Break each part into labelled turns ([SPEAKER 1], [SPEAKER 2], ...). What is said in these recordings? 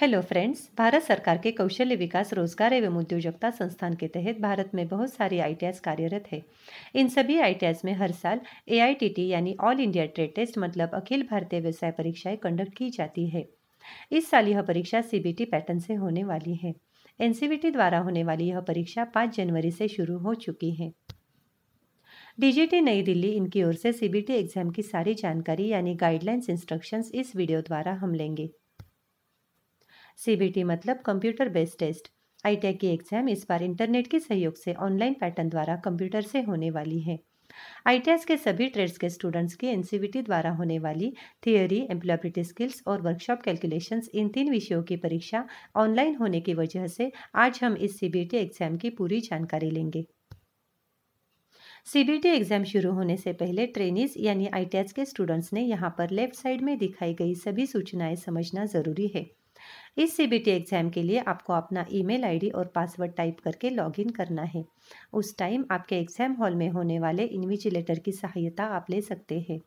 [SPEAKER 1] hello friends Bharat सरकार के कौशल्य विकास रोजगार एवं उद्योजकता संस्थान के तहत भारत में बहुत सारी आई कार्यरत है इन सभी आई में हर साल ए यानी ऑल इंडिया ट्रेड टेस्ट मतलब अखिल भारतीय व्यवसाय परीक्षाएं कंडक्ट की जाती है इस साल यह परीक्षा सी पैटर्न से होने वाली है एन द्वारा होने वाली यह परीक्षा पाँच जनवरी से शुरू हो चुकी है डीजीटी नई दिल्ली इनकी ओर से सीबीटी एग्जाम की सारी जानकारी यानी गाइडलाइंस इंस्ट्रक्शंस इस वीडियो द्वारा हम लेंगे सीबीटी मतलब कंप्यूटर बेस्ड टेस्ट आईटेक की एग्जाम इस बार इंटरनेट के सहयोग से ऑनलाइन पैटर्न द्वारा कंप्यूटर से होने वाली है आईटीएस e के सभी ट्रेड्स के स्टूडेंट्स की एन द्वारा होने वाली थियोरी एम्प्लॉयबिलिटी स्किल्स और वर्कशॉप कैलकुलेशंस इन तीन विषयों की परीक्षा ऑनलाइन होने की वजह से आज हम इस सीबीटी एग्जाम की पूरी जानकारी लेंगे सीबीटी एग्जाम शुरू होने से पहले ट्रेनिज यानी आई e के स्टूडेंट्स ने यहाँ पर लेफ्ट साइड में दिखाई गई सभी सूचनाएं समझना जरूरी है इस सी सीबीटी एग्ज़ाम के लिए आपको अपना ईमेल आईडी और पासवर्ड टाइप करके लॉगिन करना है उस टाइम आपके एग्ज़ाम हॉल में होने वाले इन्विजिलेटर की सहायता आप ले सकते हैं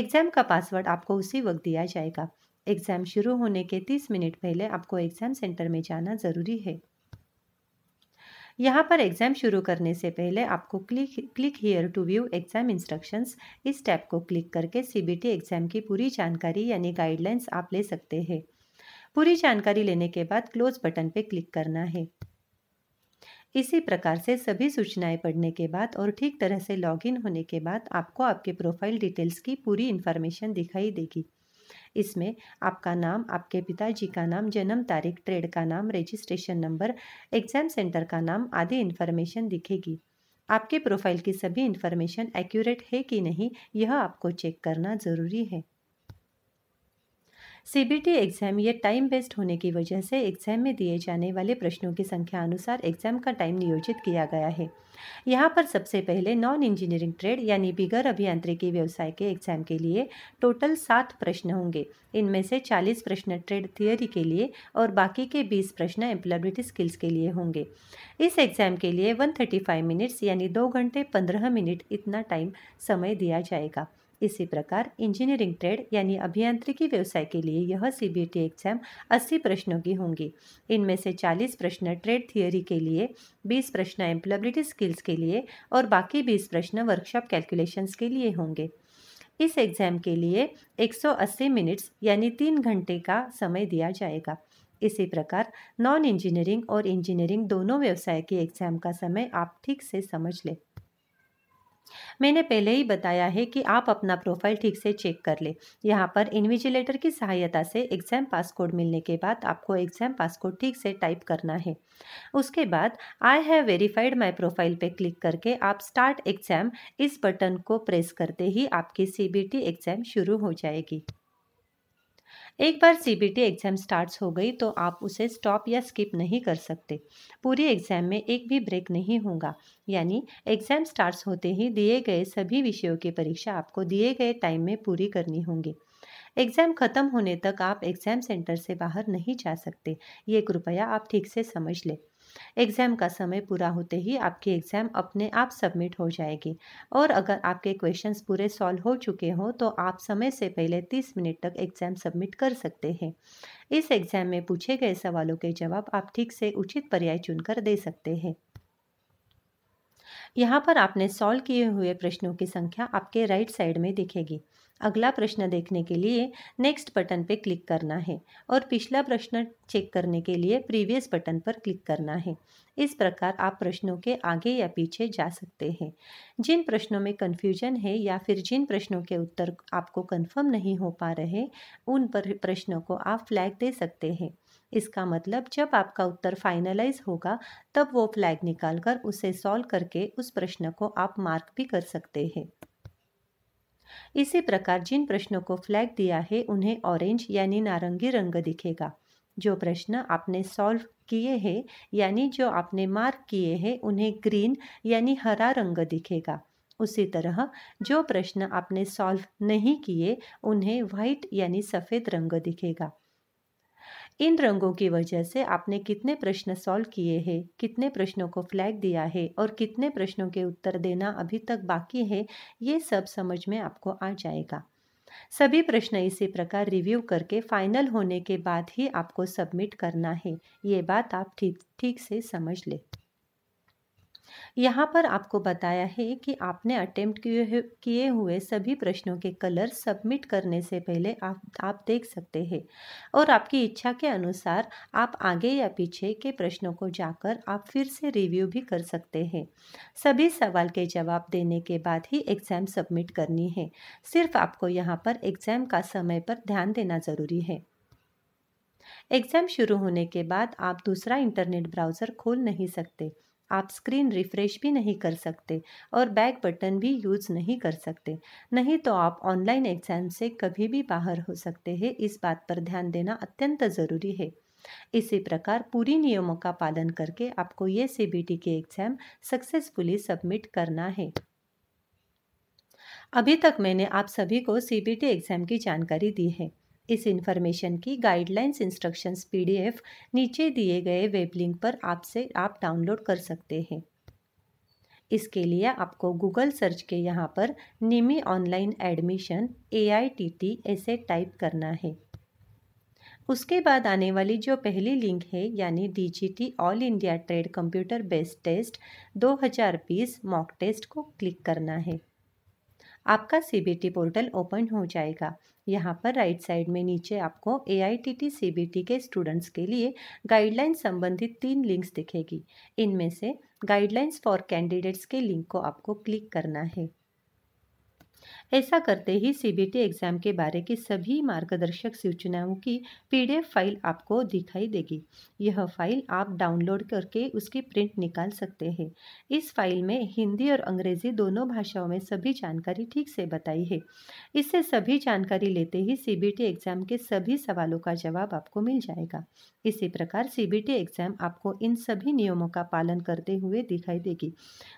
[SPEAKER 1] एग्ज़ाम का पासवर्ड आपको उसी वक्त दिया जाएगा एग्ज़ाम शुरू होने के तीस मिनट पहले आपको एग्ज़ाम सेंटर में जाना ज़रूरी है यहाँ पर एग्ज़ाम शुरू करने से पहले आपको click click here to view exam instructions इस टैब को क्लिक करके सीबीटी एग्ज़ाम की पूरी जानकारी यानी गाइडलाइंस आप ले सकते हैं पूरी जानकारी लेने के बाद क्लोज बटन पर क्लिक करना है इसी प्रकार से सभी सूचनाएं पढ़ने के बाद और ठीक तरह से लॉगिन होने के बाद आपको आपके प्रोफाइल डिटेल्स की पूरी इन्फॉर्मेशन दिखाई देगी इसमें आपका नाम आपके पिताजी का नाम जन्म तारीख ट्रेड का नाम रजिस्ट्रेशन नंबर एग्जाम सेंटर का नाम आदि इन्फॉर्मेशन दिखेगी आपके प्रोफाइल की सभी इन्फॉर्मेशन एक्यूरेट है कि नहीं यह आपको चेक करना ज़रूरी है सीबीटी एग्ज़ाम ये टाइम बेस्ड होने की वजह से एग्ज़ाम में दिए जाने वाले प्रश्नों की संख्या अनुसार एग्ज़ाम का टाइम नियोजित किया गया है यहाँ पर सबसे पहले नॉन इंजीनियरिंग ट्रेड यानी बिगर अभियांत्रिकी व्यवसाय के एग्ज़ाम के लिए टोटल सात प्रश्न होंगे इनमें से चालीस प्रश्न ट्रेड थियोरी के लिए और बाकी के बीस प्रश्न एम्प्लॉयबिलिटी स्किल्स के लिए होंगे इस एग्ज़ाम के लिए वन थर्टी फाइव मिनट्स यानी दो घंटे पंद्रह मिनट इतना टाइम समय दिया जाएगा इसी प्रकार इंजीनियरिंग ट्रेड यानी अभियांत्रिकी व्यवसाय के लिए यह सी बी टी एग्जाम अस्सी प्रश्नों की होंगी इनमें से चालीस प्रश्न ट्रेड थियोरी के लिए बीस प्रश्न एम्प्लॉबिलिटी स्किल्स के लिए और बाकी बीस प्रश्न वर्कशॉप कैलकुलेशंस के लिए होंगे इस एग्ज़ाम के लिए 180 मिनट्स यानी तीन घंटे का समय दिया जाएगा इसी प्रकार नॉन इंजीनियरिंग और इंजीनियरिंग दोनों व्यवसाय के एग्ज़ाम का समय आप ठीक से समझ लें मैंने पहले ही बताया है कि आप अपना प्रोफाइल ठीक से चेक कर ले यहाँ पर इन्विजिलेटर की सहायता से एग्ज़ाम पास कोड मिलने के बाद आपको एग्ज़ाम पास कोड ठीक से टाइप करना है उसके बाद I have verified my profile पे क्लिक करके आप स्टार्ट एग्ज़ाम इस बटन को प्रेस करते ही आपकी सी एग्ज़ाम शुरू हो जाएगी एक बार टी एग्ज़ाम स्टार्ट हो गई तो आप उसे स्टॉप या स्किप नहीं कर सकते पूरी एग्ज़ाम में एक भी ब्रेक नहीं होगा यानी एग्ज़ाम स्टार्ट होते ही दिए गए सभी विषयों की परीक्षा आपको दिए गए टाइम में पूरी करनी होगी एग्ज़ाम ख़त्म होने तक आप एग्ज़ाम सेंटर से बाहर नहीं जा सकते ये कृपया आप ठीक से समझ लें एग्ज़ाम का समय पूरा होते ही आपकी एग्ज़ाम अपने आप सबमिट हो जाएगी और अगर आपके क्वेश्चंस पूरे सॉल्व हो चुके हों तो आप समय से पहले 30 मिनट तक एग्ज़ाम सबमिट कर सकते हैं इस एग्ज़ाम में पूछे गए सवालों के जवाब आप ठीक से उचित पर्याय चुनकर दे सकते हैं यहाँ पर आपने सॉल्व किए हुए प्रश्नों की संख्या आपके राइट साइड में दिखेगी अगला प्रश्न देखने के लिए नेक्स्ट बटन पर क्लिक करना है और पिछला प्रश्न चेक करने के लिए प्रीवियस बटन पर क्लिक करना है इस प्रकार आप प्रश्नों के आगे या पीछे जा सकते हैं जिन प्रश्नों में कन्फ्यूजन है या फिर जिन प्रश्नों के उत्तर आपको कन्फर्म नहीं हो पा रहे उन पर प्रश्नों को आप फ्लैग दे सकते हैं इसका मतलब जब आपका उत्तर फाइनलाइज होगा तब वो फ्लैग निकालकर उसे सॉल्व करके उस प्रश्न को आप मार्क भी कर सकते हैं इसी प्रकार जिन प्रश्नों को फ्लैग दिया है उन्हें ऑरेंज यानी नारंगी रंग दिखेगा जो प्रश्न आपने सॉल्व किए हैं यानी जो आपने मार्क किए हैं उन्हें ग्रीन यानी हरा रंग दिखेगा उसी तरह जो प्रश्न आपने सॉल्व नहीं किए उन्हें व्हाइट यानी सफ़ेद रंग दिखेगा इन रंगों की वजह से आपने कितने प्रश्न सॉल्व किए हैं कितने प्रश्नों को फ्लैग दिया है और कितने प्रश्नों के उत्तर देना अभी तक बाकी है ये सब समझ में आपको आ जाएगा सभी प्रश्न इसी प्रकार रिव्यू करके फाइनल होने के बाद ही आपको सबमिट करना है ये बात आप ठीक ठीक से समझ लें यहाँ पर आपको बताया है कि आपने अटेम्प्ट किए हुए सभी प्रश्नों के कलर सबमिट करने से पहले आप आप देख सकते हैं और आपकी इच्छा के अनुसार आप आगे या पीछे के प्रश्नों को जाकर आप फिर से रिव्यू भी कर सकते हैं सभी सवाल के जवाब देने के बाद ही एग्ज़ाम सबमिट करनी है सिर्फ आपको यहाँ पर एग्ज़ाम का समय पर ध्यान देना ज़रूरी है एग्ज़ाम शुरू होने के बाद आप दूसरा इंटरनेट ब्राउज़र खोल नहीं सकते आप स्क्रीन रिफ्रेश भी नहीं कर सकते और बैक बटन भी यूज़ नहीं कर सकते नहीं तो आप ऑनलाइन एग्ज़ाम से कभी भी बाहर हो सकते हैं इस बात पर ध्यान देना अत्यंत ज़रूरी है इसी प्रकार पूरी नियमों का पालन करके आपको ये सीबीटी के एग्ज़ाम सक्सेसफुली सबमिट करना है अभी तक मैंने आप सभी को सी एग्ज़ाम की जानकारी दी है इस इन्फॉर्मेशन की गाइडलाइंस इंस्ट्रक्शंस पीडीएफ नीचे दिए गए वेब लिंक पर आपसे आप डाउनलोड कर सकते हैं इसके लिए आपको गूगल सर्च के यहाँ पर NIMI online admission A I T T ऐसे टाइप करना है उसके बाद आने वाली जो पहली लिंक है यानी T all India trade computer based test 2020 mock test को क्लिक करना है आपका सी पोर्टल ओपन हो जाएगा यहाँ पर राइट साइड में नीचे आपको A I T T C B T के स्टूडेंट्स के लिए गाइडलाइन संबंधित तीन लिंक्स दिखेगी इनमें से गाइडलाइंस फॉर कैंडिडेट्स के लिंक को आपको क्लिक करना है ऐसा करते ही सीबीटी एग्ज़ाम के बारे की सभी मार्गदर्शक सूचनाओं की पीडीएफ फाइल आपको दिखाई देगी यह फाइल आप डाउनलोड करके उसकी प्रिंट निकाल सकते हैं इस फाइल में हिंदी और अंग्रेज़ी दोनों भाषाओं में सभी जानकारी ठीक से बताई है इससे सभी जानकारी लेते ही सीबीटी एग्ज़ाम के सभी सवालों का जवाब आपको मिल जाएगा इसी प्रकार सीबीटी एग्ज़ाम आपको इन सभी नियमों का पालन करते हुए दिखाई देगी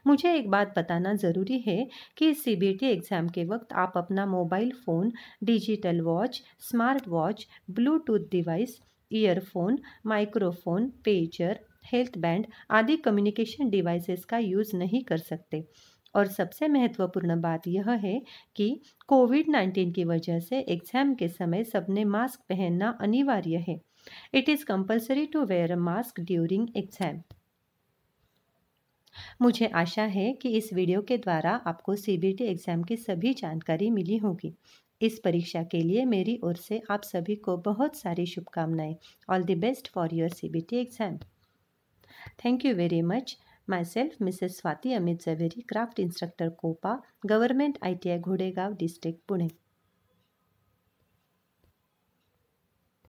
[SPEAKER 1] मुझे एक बात बताना ज़रूरी है कि सीबीटी एग्ज़ाम के वक्त वक्त आप अपना mobile phone digital watch smart watch bluetooth device earphone microphone pager health band आदि कम्युनिकेशन डिवाइसेस का यूज़ नहीं कर सकते और सबसे महत्वपूर्ण बात यह है कि कोविड नाइन्टीन की वजह से एग्ज़ाम के समय सबने मास्क पहनना अनिवार्य है it is compulsory to wear a mask during exam मुझे आशा है कि इस वीडियो के द्वारा आपको सी एग्ज़ाम की सभी जानकारी मिली होगी इस परीक्षा के लिए मेरी ओर से आप सभी को बहुत सारी शुभकामनाएं all the best for your C exam thank you very much my self Mrs Swati Amit Javeri craft instructor Copa government I T I घोड़ेगांव district Pune